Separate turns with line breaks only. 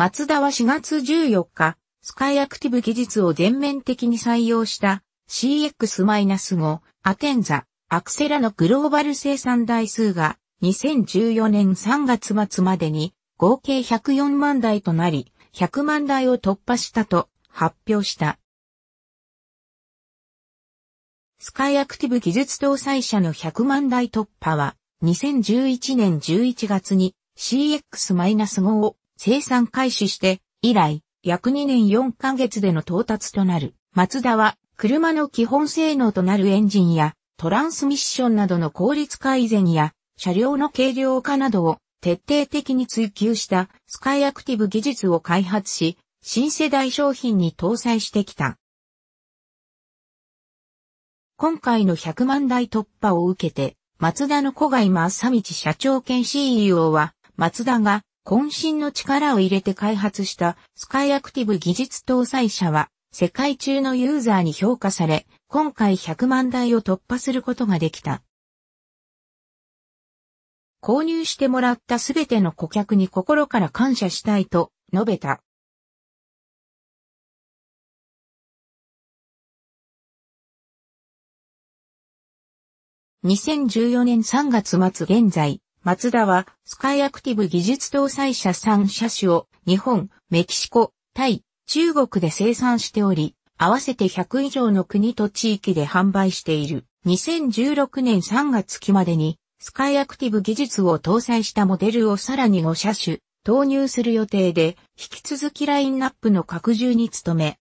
松田は4月14日、スカイアクティブ技術を全面的に採用した CX-5 アテンザ、アクセラのグローバル生産台数が2014年3月末までに合計104万台となり、100万台を突破したと発表した。スカイアクティブ技術搭載車の100万台突破は2011年11月に CX-5 を生産開始して以来約2年4ヶ月での到達となる。マツダは車の基本性能となるエンジンやトランスミッションなどの効率改善や車両の軽量化などを徹底的に追求したスカイアクティブ技術を開発し、新世代商品に搭載してきた。今回の100万台突破を受けて、マツダの小貝正道社長兼 CEO は、マツダが渾身の力を入れて開発したスカイアクティブ技術搭載車は世界中のユーザーに評価され、今回100万台を突破することができた。
購入してもらったすべての顧客に心から感謝したいと述べた。2014年3月
末現在、マツダは、スカイアクティブ技術搭載車3車種を、日本、メキシコ、タイ、中国で生産しており、合わせて100以上の国と地域で販売している。2016年3月期までに、スカイアクティブ技術を搭載したモデルをさらに5車種、投入する予定で、引き続きラインナップの拡充に努め、